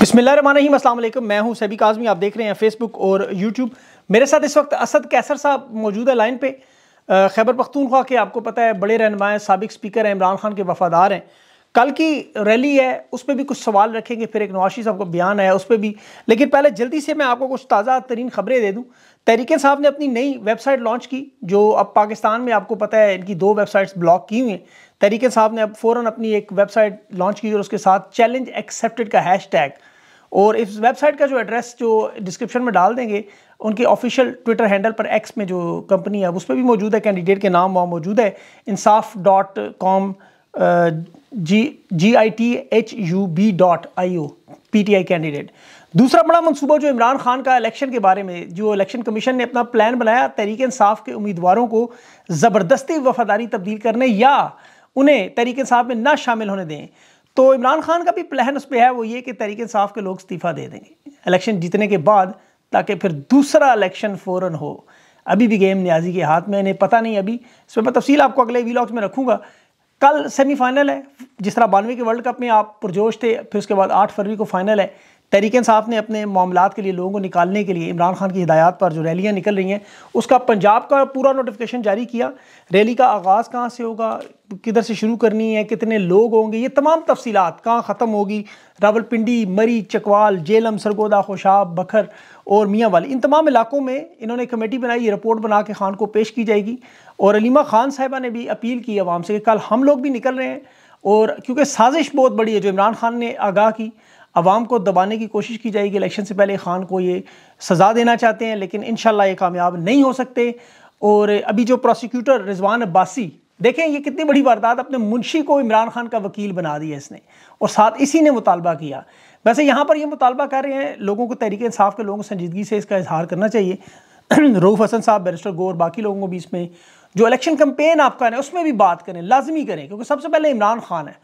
बिस्मिल्लाम मैं हूं सभी काजमी आप देख रहे हैं फेसबुक और यूट्यूब मेरे साथ इस वक्त असद कैसर साहब मौजूद है लाइन पे खैबर पख्तूनख्वा के आपको पता है बड़े रहनमाय सबक स्पीकर हैं इमरान खान के वफादार हैं कल की रैली है उस पर भी कुछ सवाल रखेंगे फिर एक नवाशी साहब का बयान आया उस पर भी लेकिन पहले जल्दी से मैं आपको कुछ ताज़ा तरीन खबरें दे दूँ तहरीक साहब ने अपनी नई वेबसाइट लॉन्च की जो अब पाकिस्तान में आपको पता है इनकी दो वेबसाइट्स ब्लॉक की हुई हैं तहरीक साहब ने अब फ़ौर अपनी एक वेबसाइट लॉन्च की और उसके साथ चैलेंज एक्सेप्टेड का हैश टैग और इस वेबसाइट का जो एड्रेस जो डिस्क्रिप्शन में डाल देंगे उनके ऑफिशियल ट्विटर हैंडल पर एक्स में जो कंपनी है उस पर भी मौजूद है कैंडिडेट के नाम वहाँ मौजूद है Insaf dot com G G I T H U B dot I O P T I candidate दूसरा बड़ा मनसूबा जो इमरान खान का इलेक्शन के बारे में जो इलेक्शन कमीशन ने अपना प्लान बनाया तहरीक इंसाफ के उम्मीदवारों को ज़बरदस्ती वफादारी तब्दील करने या उन्हें तहरीक इंसाफ में ना शामिल होने दें तो इमरान खान का भी प्लान उस पर है वो ये कि तरीके साफ के लोग इस्तीफ़ा दे देंगे इलेक्शन जीतने के बाद ताकि फिर दूसरा इलेक्शन फ़ौर हो अभी भी गेम न्याजी के हाथ में इन्हें पता नहीं अभी इस पर मैं तफसील आपको अगले वीलॉग्स में रखूँगा कल सेमीफाइनल है जिस तरह बानवे के वर्ल्ड कप में आप पुरजोश थे फिर उसके बाद आठ फरवरी को फाइनल है तहरीक साफ ने अपने मामला के लिए लोगों को निकालने के लिए इमरान खान की हिदायत पर जो रैलियाँ निकल रही हैं उसका पंजाब का पूरा नोटिफिकेशन जारी किया रैली का आगाज़ कहाँ से होगा किधर से शुरू करनी है कितने लोग होंगे ये तमाम तफसीत कहाँ ख़त्म होगी रावलपिंडी मरी चकवाल जेलम सरगोदा खोशाब बखर और मियाँ वाली इन तमाम इलाकों में इन्होंने कमेटी बनाई ये रिपोर्ट बना के खान को पेश की जाएगी और अलीमा खान साहिबा ने भी अपील की आवाम से कि कल हम लोग भी निकल रहे हैं और क्योंकि साजिश बहुत बड़ी है जो इमरान खान ने आगाह की आवाम को दबाने की कोशिश की जाएगी इलेक्शन से पहले खान को ये सज़ा देना चाहते हैं लेकिन इन ये कामयाब नहीं हो सकते और अभी जो प्रोसिक्यूटर रिजवान अब्बासी देखें ये कितनी बड़ी वारदात अपने मुंशी को इमरान खान का वकील बना दिया इसने और साथ इसी ने मुतालबा किया वैसे यहाँ पर ये मुतालबा कर रहे हैं लोगों को तहरीक इंसाफ के लोगों को संजीदगी से इसका इजहार करना चाहिए रऊफ़ हसन साहब बैरिस्टर गौर बाकी लोगों को भी इसमें जो इलेक्शन कंपेन आपका है उसमें भी बात करें लाजमी करें क्योंकि सबसे पहले इमरान खान है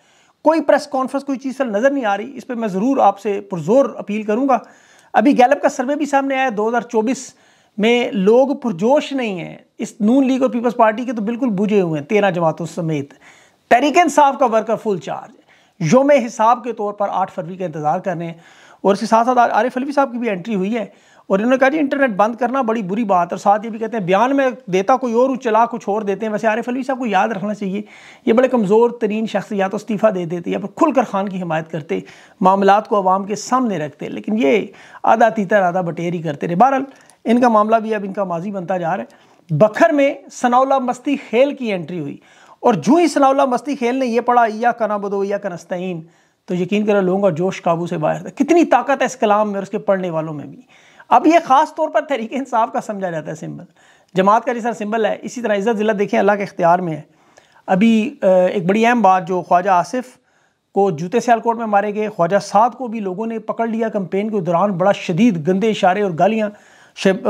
कोई प्रेस कॉन्फ्रेंस कोई चीज़ सर नज़र नहीं आ रही इस पर मैं ज़रूर आपसे पुरजोर अपील करूँगा अभी गैलप का सर्वे भी सामने आया चौबीस में लोग पुरजोश नहीं हैं इस नून लीग और पीपल्स पार्टी के तो बिल्कुल बुझे हुए हैं तेरह जमातों समेत तहरीक इंसाफ का वर्कर फुल चार्ज योम हिसाब के तौर पर आठ फरवरी का इंतज़ार कर रहे हैं और इसके साथ साथ आरिफ अलवी साहब की भी एंट्री हुई है और इन्होंने कहा जी इंटरनेट बंद करना बड़ी बुरी बात और साथ ये भी कहते हैं बयान में देता कोई और चला कुछ और देते हैं वैसे आरिफ अलवी साहब को याद रखना चाहिए ये बड़े कमज़ोर तरीन शख्स या तो इस्तीफ़ा दे देते या फिर खुलकर खान की हमायत करते मामला को आवाम के सामने रखते लेकिन ये आधा तीतर आधा बटेरी करते रहे बहरहाल इनका मामला भी अब इनका माजी बनता जा रहा है बखर में सनाउला मस्ती खेल की एंट्री हुई और जू ही सनाउला मस्ती खेल ने यह पढ़ा या कना बदो या कनस्तैन तो यकीन करें लोगों का जोश काबू से बाहर था कितनी ताकत है इस कलाम में और उसके पढ़ने वालों में भी अब ये ख़ास तौर पर तहरीक इंसाफ का समझा जाता है सिंबल जमात का जैसा सिम्बल है इसी तरह इज़्ज़त ज़िला देखें अल्लाह के इख्तियार में है अभी एक बड़ी अहम बात जो ख्वाजा आसिफ को जूते सियालकोट में मारे गए ख्वाजा साद को भी लोगों ने पकड़ लिया कंपेन के दौरान बड़ा शदीद गंदे इशारे और गालियाँ शेब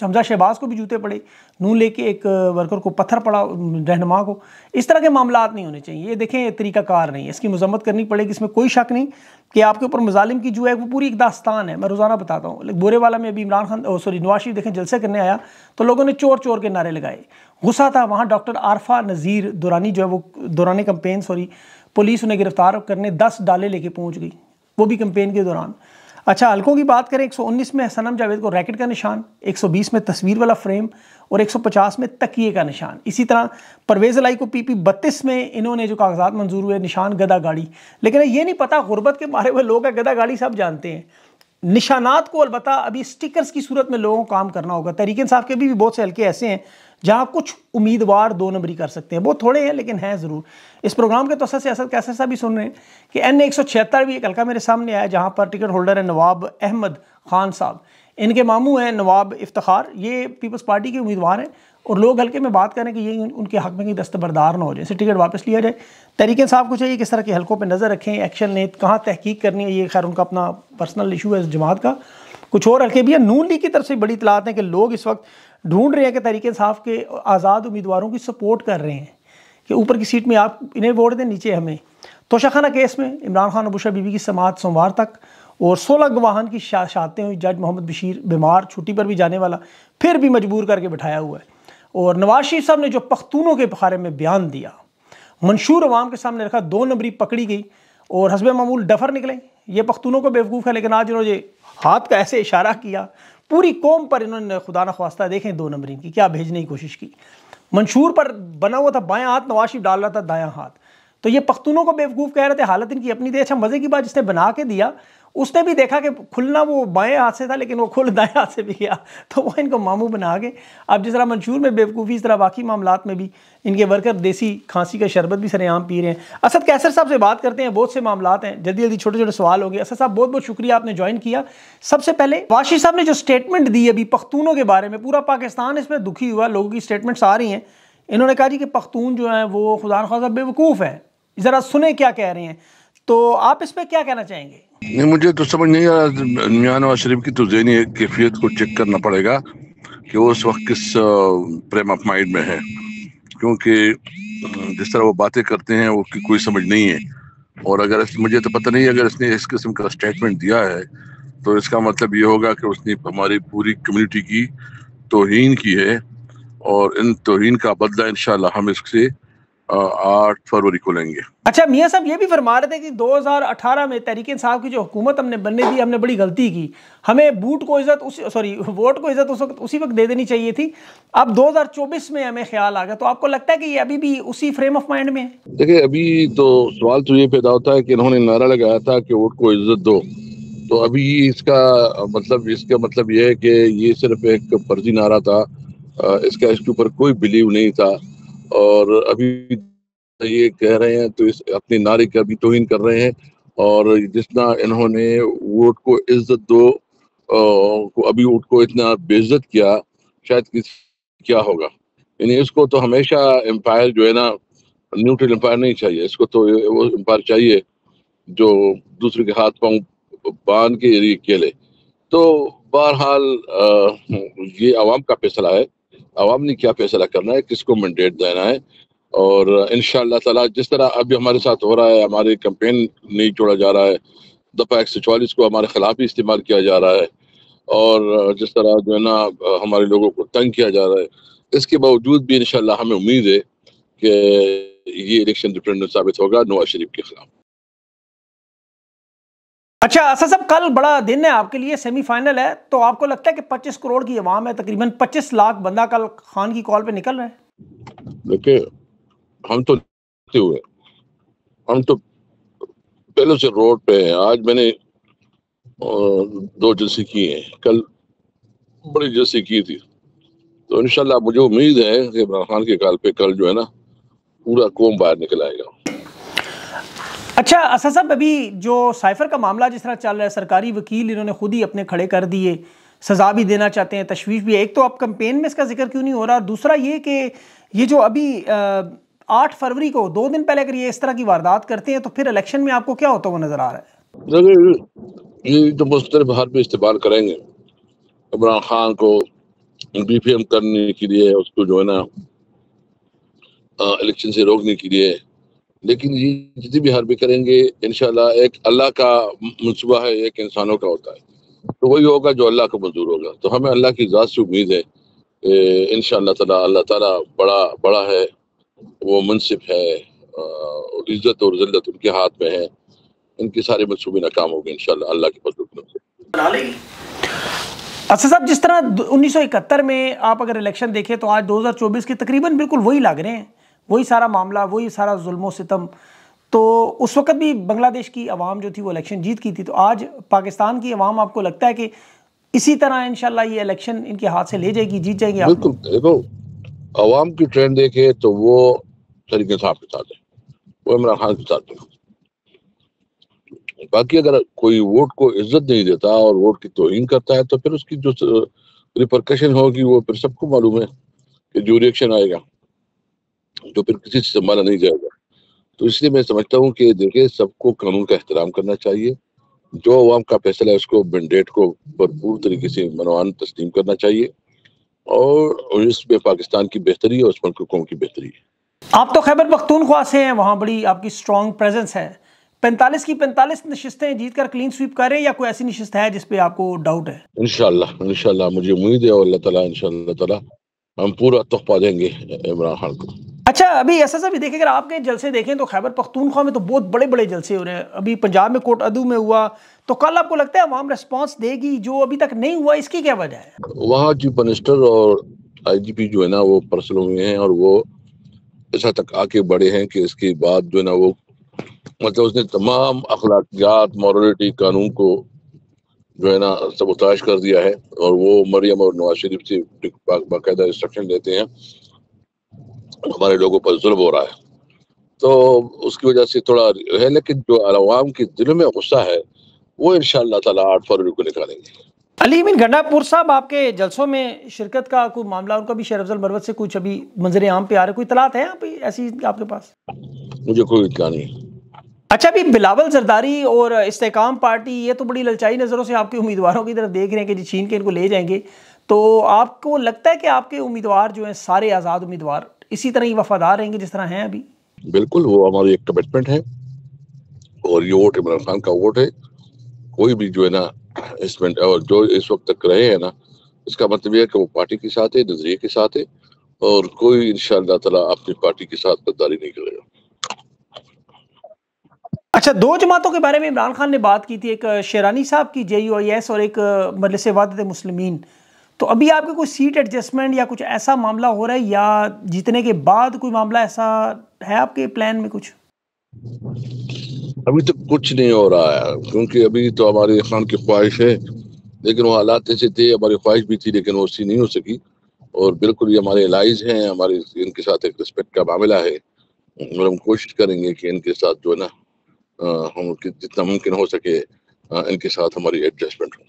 शमजा शहबाज को भी जूते पड़े नू ले के एक वर्कर को पत्थर पड़ा रहनमा को इस तरह के मामला नहीं होने चाहिए ये देखें ये तरीकाकार नहीं है इसकी मजम्मत करनी पड़ेगी इसमें कोई शक नहीं कि आपके ऊपर मजालिम की जो है वो पूरी एक दास्तान है मैं रोज़ाना बताता हूँ बोरे वाला में अभी इमरान खान सॉरी नवाशी देखें जलसे करने आया तो लोगों ने चोर चोर के नारे लगाए गुस्सा था वहाँ डॉक्टर आरफा नज़ीर दुरानी जो है वो दुरानी कंपेन सॉरी पुलिस उन्हें गिरफ्तार करने दस डाले लेके पहुँच गई वो भी कंपेन के दौरान अच्छा हल्कों की बात करें 119 में सनम जावेद को रैकेट का निशान 120 में तस्वीर वाला फ्रेम और 150 में तकिए का निशान इसी तरह परवेज़ अलाई को पीपी बत्तीस में इन्होंने जो कागजात मंजूर हुए निशान गदा गाड़ी लेकिन ये नहीं पता गुर्बत के मारे हुए लोग गदा गाड़ी सब जानते हैं निशानात को अलबत्त अभी स्टिकर्स की सूरत में लोगों को काम करना होगा तहरीक साहब के भी, भी बहुत से हल्के ऐसे हैं जहां कुछ उम्मीदवार दो नंबरी कर सकते हैं वो थोड़े हैं लेकिन हैं ज़रूर इस प्रोग्राम के तसर से असद कैसे साहब भी सुन रहे हैं कि एन एक सौ छिहत्तर भी एक हल्का मेरे सामने आया जहां पर टिकट होल्डर है नवाब अहमद खान साहब इनके मामू हैं नवाब इफ्तार ये पीपल्स पार्टी के उम्मीदवार हैं और लोग हल्के में बात करें कि ये उनके हक में कहीं दस्तबरदार ना हो जाए इसे टिकट वापस लिया जाए तरीके साहब को चाहिए किस तरह के हल्कों पर नज़र रखें एक्शन लें कहाँ तहकीक करनी है ये खैर उनका अपना पर्सनल इशू है इस जमात का कुछ और हल्के भी है नून लीग की तरफ से बड़ी इतलात है कि लोग इस वक्त ढूंढ रहे हैं कि तरीके साफ के आज़ाद उम्मीदवारों की सपोर्ट कर रहे हैं कि ऊपर की सीट में आप इन्हें वोट दें नीचे हमें तोशाखाना केस में इमरान खान अबूशा बीबी की समात सोमवार तक और सोलह गवाहन की शातें हुई जज मोहम्मद बशीर बीमार छुट्टी पर भी जाने वाला फिर भी मजबूर करके बिठाया हुआ है और नवाज शरीफ साहब ने जो पख्तूनों के बारे में बयान दिया मंशूर अवाम के सामने रखा दो नंबरी पकड़ी गई और हसब मामूल डफर निकले ये पख्तूनों को बेवकूफ़ है लेकिन आज इन्होंने हाथ का ऐसे इशारा किया पूरी कौम पर इन्होंने खुदा न खास्ता देखें दो नंबर इनकी क्या भेजने की कोशिश की मंशूर पर बना हुआ था बाया हाथ नवाशिफ डाल रहा था दाया हाथ तो ये पख्तूनों को बेवकूफ़ कह रहे थे हालत इनकी अपनी थी अच्छा मज़े की बात जिसने बना के दिया उसने भी देखा कि खुलना वो बाएं हाथ से था लेकिन वो खुल दाएं हाथ से भी गया तो वो इनको मामू बना के अब जिस तरह मंशूर में बेवकूफ़ी इस तरह बाकी मामला में भी इनके वर्कर देसी खांसी का शरबत भी सरेआम पी रहे हैं असद कैसर साहब से बात करते हैं बहुत से मामलात हैं जल्दी जल्दी छोटे छोटे सवाल हो गए असद साहब बहुत बहुत शुक्रिया आपने ज्वाइन किया सबसे पहले वाशी साहब ने जो स्टेटमेंट दी अभी पख्तूनों के बारे में पूरा पाकिस्तान इसमें दुखी हुआ लोगों की स्टेटमेंट्स आ रही हैं इन्होंने कहा जी कि पख्तून जो है वो खुदा खासा बेवकूफ़ है ज़रा सुने क्या कह रहे हैं तो आप इस पर क्या कहना चाहेंगे नहीं मुझे तो समझ नहीं आया मियाँ नवाज शरीफ की तो जहनी कैफियत को चेक करना पड़ेगा कि वो उस वक्त किस प्रेम ऑफ माइंड में है क्योंकि जिस तरह वो बातें करते हैं वो की कोई समझ नहीं है और अगर इस, मुझे तो पता नहीं अगर इसने इस किस्म का स्टेटमेंट दिया है तो इसका मतलब ये होगा कि उसने हमारी पूरी कम्युनिटी की तोहन की है और इन तोहन का बदला इन हम इससे आठ फरवरी को लेंगे अच्छा मियाँ साहब ये भी फरमा रहे थे कि 2018 में तहरीक साहब की जो हुकूमत हमने बनने दी हमने बड़ी गलती की हमें बूट को इज़्ज़त उस सॉरी वोट को इज़्ज़त उस वक्त उसी वक्त दे देनी चाहिए थी अब 2024 में हमें ख्याल आ गया तो आपको लगता है कि ये अभी भी उसी फ्रेम ऑफ माइंड में है देखिए अभी तो सवाल तो ये पैदा होता है कि इन्होंने नारा लगाया था कि वोट को इज़्ज़त दो तो अभी इसका मतलब इसका मतलब ये है कि ये सिर्फ एक फर्जी नारा था इसका इसके ऊपर कोई बिलीव नहीं था और अभी ये कह रहे हैं तो इस अपने नारे का भी तोहिन कर रहे हैं और जितना इन्होंने वोट को इज्जत दो को अभी वोट को इतना बेइज्जत किया शायद किसी क्या होगा यानी इसको तो हमेशा एम्पायर जो है ना न्यूट्रल एम्पायर नहीं चाहिए इसको तो वो एम्पायर चाहिए जो दूसरे के हाथ पांव बांध के खेले तो बहरहाल ये आवाम का फैसला है अवाम ने क्या फैसला करना है किसको मंडेट देना है और इन ताला जिस तरह अभी हमारे साथ हो रहा है हमारे कैंपेन नहीं छोड़ा जा रहा है दफ़ा एक सौ चालीस को हमारे खिलाफ ही इस्तेमाल किया जा रहा है और जिस तरह जो है ना हमारे लोगों को तंग किया जा रहा है इसके बावजूद भी इन हमें उम्मीद है कि ये इलेक्शन डिफरेंट साबित होगा नवाज शरीफ के खिलाफ अच्छा असर साहब कल बड़ा दिन है आपके लिए सेमीफाइनल है तो आपको लगता है कि 25 करोड़ की आवाम है तकरीबन 25 लाख बंदा कल खान की कॉल पे निकल रहे देखिए हम तो हुए हम तो पहले से रोड पे हैं आज मैंने दो जलसे किए हैं कल बड़ी जलसे की थी तो इनशाला मुझे उम्मीद है कि इमरान खान के काल पे कल जो है ना पूरा कोम बाहर निकल आएगा अच्छा असा साहब अभी जो साइफर का मामला जिस तरह चल रहा है सरकारी वकील इन्होंने खुद ही अपने खड़े कर दिए सज़ा भी देना चाहते हैं तशवीश भी है एक तो आप कंपेन में इसका जिक्र क्यों नहीं हो रहा और दूसरा ये कि ये जो अभी आठ फरवरी को दो दिन पहले अगर ये इस तरह की वारदात करते हैं तो फिर इलेक्शन में आपको क्या होता हुआ नज़र आ रहा है ये तो मुख्तलिफ हाल में इस्तेमाल करेंगे इमरान खान को बी करने के लिए उसको जो है ना इलेक्शन से रोकने के लिए लेकिन ये जितनी भी हरबी करेंगे इनशाला एक अल्लाह का मनसूबा है एक इंसानों का होता है तो वही होगा जो अल्लाह को मंजूर होगा तो हमें अल्लाह की ज़ात से उम्मीद है इन अल्लाह ताला बड़ा बड़ा है वो मुनसिब है और इज्जत और जिल्लत उनके हाथ में है इनके सारे मनसूबे नाकाम हो गए इन अल्लाह के फजल से अच्छा साहब जिस तरह 1971 में आप अगर इलेक्शन देखें तो आज 2024 के तकरीबन बिल्कुल वही लग रहे हैं वही सारा मामला वही सारा जुल्म सितम तो उस वक्त भी बांग्लादेश की आवाम जो थी वो इलेक्शन जीत की थी तो आज पाकिस्तान की आवाम आपको लगता है कि इसी तरह इन ये इलेक्शन इनके हाथ से ले जाएगी जीत जाएंगे बिल्कुल देखो आवाम की ट्रेंड देखे तो वो तरीके साहब के साथ है वो इमरान खान के साथ है बाकी अगर कोई वोट को इज्जत नहीं देता और वोट की तोहिन करता है तो फिर उसकी जो रिप्रकशन होगी वो फिर सबको मालूम है कि जो रिएक्शन आएगा जो तो फिर किसी से संभाला नहीं जाएगा तो इसलिए मैं समझता हूँ कि देखिए सबको कानून का एहतराम करना चाहिए जो अवाम का फैसला है उसको मैंडेट को भरपूर तरीके से मनवान तस्लीम करना चाहिए और इसमें पाकिस्तान की बेहतरी है उस मुल्क कौम की बेहतरी है आप तो खैबर पख्तूनख्वा से हैं वहाँ बड़ी आपकी स्ट्रॉन्ग प्रेजेंस है पैंतालीस की पैंतालीस नशस्तें जीत कर क्लीन स्वीप कर रहे हैं या कोई ऐसी नशस्त है जिसपे आपको डाउट है इनशाला इनशाला मुझे उम्मीद है और अल्लाह तला इन ताला हम पूरा तोहफा देंगे इमरान खान को अच्छा अभी ऐसा सा भी देखें अगर आपके जलसे देखें तो खैबर पख्तूनख्वा में तो बहुत बड़े बड़े जलसे हो रहे हैं अभी पंजाब में कोट अदू में हुआ तो कल आपको लगता है आवाम रिस्पॉन्स देगी जो अभी तक नहीं हुआ इसकी क्या वजह है वहाँ चीफ मिनिस्टर और आईजीपी जो है ना वो परसल हुए हैं और वो ऐसा तक आके बड़े हैं कि इसके बाद जो है ना वो मतलब उसने तमाम अखलाकियात मॉरलिटी कानून को जो है ना सब उताश कर दिया है और वो मरियम और नवाज शरीफ से बाकायदा इंस्ट्रक्शन लेते हैं हमारे लोगों पर जुल्म हो रहा है तो उसकी वजह से थोड़ा है लेकिन जो अवाम के दिल में गुस्सा है वो इन शाह आठ फरवरी को निकालेंगे अली अमीन गंडापुर साहब आपके जलसों में शिरकत का कोई मामला उनका भी शेर अफजल मरवत से कुछ अभी मंजर आम पे आ रहे कोई तलात है आप ऐसी आपके पास मुझे कोई इतला नहीं अच्छा अभी बिलावल जरदारी और इस्तेकाम पार्टी ये तो बड़ी ललचाई नज़रों से आपके उम्मीदवारों की तरफ देख रहे हैं कि जी छीन के इनको ले जाएंगे तो आपको लगता है कि आपके उम्मीदवार जो हैं सारे आज़ाद उम्मीदवार इसी तरह ही वफादार रहेंगे जिस तरह हैं अभी बिल्कुल वो हमारी एक कमिटमेंट है और ये वोट इमरान खान का वोट है कोई भी जो है ना इसमें और जो इस वक्त तक रहे हैं ना इसका मतलब यह है कि वो पार्टी के साथ है नजरिए के साथ है और कोई इन ताला अपनी पार्टी के साथ गद्दारी नहीं करेगा अच्छा दो जमातों के बारे में इमरान खान ने बात की थी एक शेरानी साहब की जे यू आई एस और एक मजलिस वादत मुसलमिन तो अभी आपके कोई सीट एडजस्टमेंट या कुछ ऐसा मामला हो रहा है या जीतने के बाद कोई मामला ऐसा है आपके प्लान में कुछ अभी तो कुछ नहीं हो रहा है क्योंकि अभी तो हमारे खान की ख्वाहिश है लेकिन वो हालात ऐसे थे हमारी ख्वाहिश भी थी लेकिन वो सी नहीं हो सकी और बिल्कुल ये हमारे एलाइज हैं हमारे इनके साथ एक रिस्पेक्ट का मामला है और हम कोशिश करेंगे कि इनके साथ जो है ना हम जितना मुमकिन हो सके इनके साथ हमारी एडजस्टमेंट हो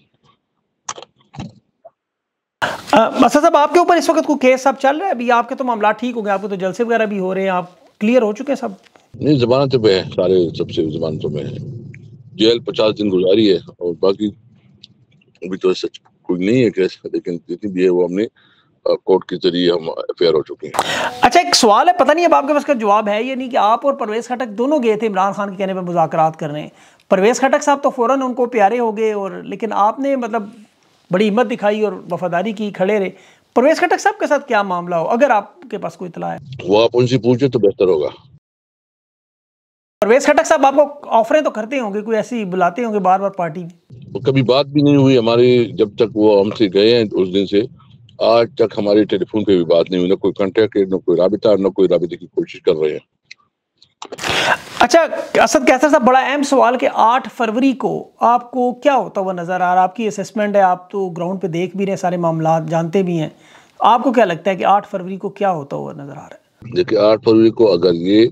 मसद साहब आपके ऊपर इस वक्त कोई केस सब चल रहा है अभी आपके तो मामला ठीक हो गए आपके तो जलसे वगैरह भी हो रहे हैं आप क्लियर हो चुके हैं सब नहीं जमानत पे सारे सबसे जमानतों में जेल पचास दिन गुजारी है और बाकी अभी तो सच कुछ नहीं है केस लेकिन जितनी भी है वो हमने कोर्ट के जरिए हम एफ हो चुके हैं अच्छा एक सवाल है पता नहीं अब आपके पास का जवाब है या नहीं कि आप और परवेज खटक दोनों गए थे इमरान खान के कहने पर मुजाकर करने परवेज खटक साहब तो फ़ौरन उनको प्यारे हो गए और लेकिन आपने मतलब बड़ी हिम्मत दिखाई और वफादारी की खड़े रहे परवेज खटक साहब के साथ क्या मामला हो अगर आपके पास कोई इतला है वो आप उनसे पूछे तो बेहतर होगा परवेज खटक साहब आपको ऑफरें तो करते होंगे कोई ऐसी बुलाते होंगे बार बार पार्टी में कभी बात भी नहीं हुई हमारी जब तक वो हमसे गए हैं उस दिन से आज तक हमारे टेलीफोन पे भी बात नहीं हुई ना कोई कॉन्टेक्ट ना कोई रबिता ना कोई रबते की कोशिश कर रहे हैं अच्छा असद कैसर साहब बड़ा अहम सवाल कि 8 फरवरी को आपको क्या होता हुआ नज़र आ रहा है आपकी असेसमेंट है आप तो ग्राउंड पे देख भी रहे हैं सारे मामला जानते भी हैं आपको क्या लगता है कि 8 फरवरी को क्या होता हुआ नज़र आ रहा है देखिए 8 फरवरी को अगर ये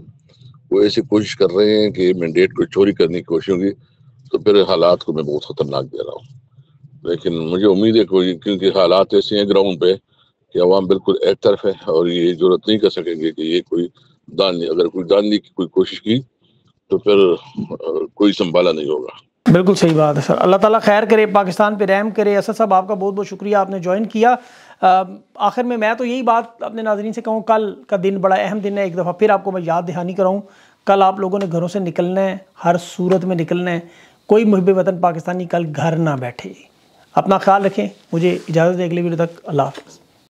वो ऐसी कोशिश कर रहे हैं कि मैंडेट को चोरी करने की कोशिश होगी तो फिर हालात को मैं बहुत खतरनाक दे रहा हूँ लेकिन मुझे उम्मीद है कोई क्योंकि हालात ऐसे हैं ग्राउंड पे कि अवाम बिल्कुल एक तरफ है और ये जरूरत नहीं कर सकेंगे कि ये कोई दान अगर कोई डालने की कोई कोशिश की तो फिर कोई संभाला नहीं होगा बिल्कुल सही बात है सर अल्लाह ताला खैर करे पाकिस्तान पे रहम करे असद साहब आपका बहुत बहुत शुक्रिया आपने ज्वाइन किया आखिर में मैं तो यही बात अपने नाजरीन से कहूँ कल का दिन बड़ा अहम दिन है एक दफ़ा फिर आपको मैं याद दहानी कराऊँ कल आप लोगों ने घरों से निकलना है हर सूरत में निकलना है कोई मुहब वतन पाकिस्तानी कल घर ना बैठे अपना ख्याल रखें मुझे इजाज़त दें अगली वीडियो तक अल्लाह हाफ़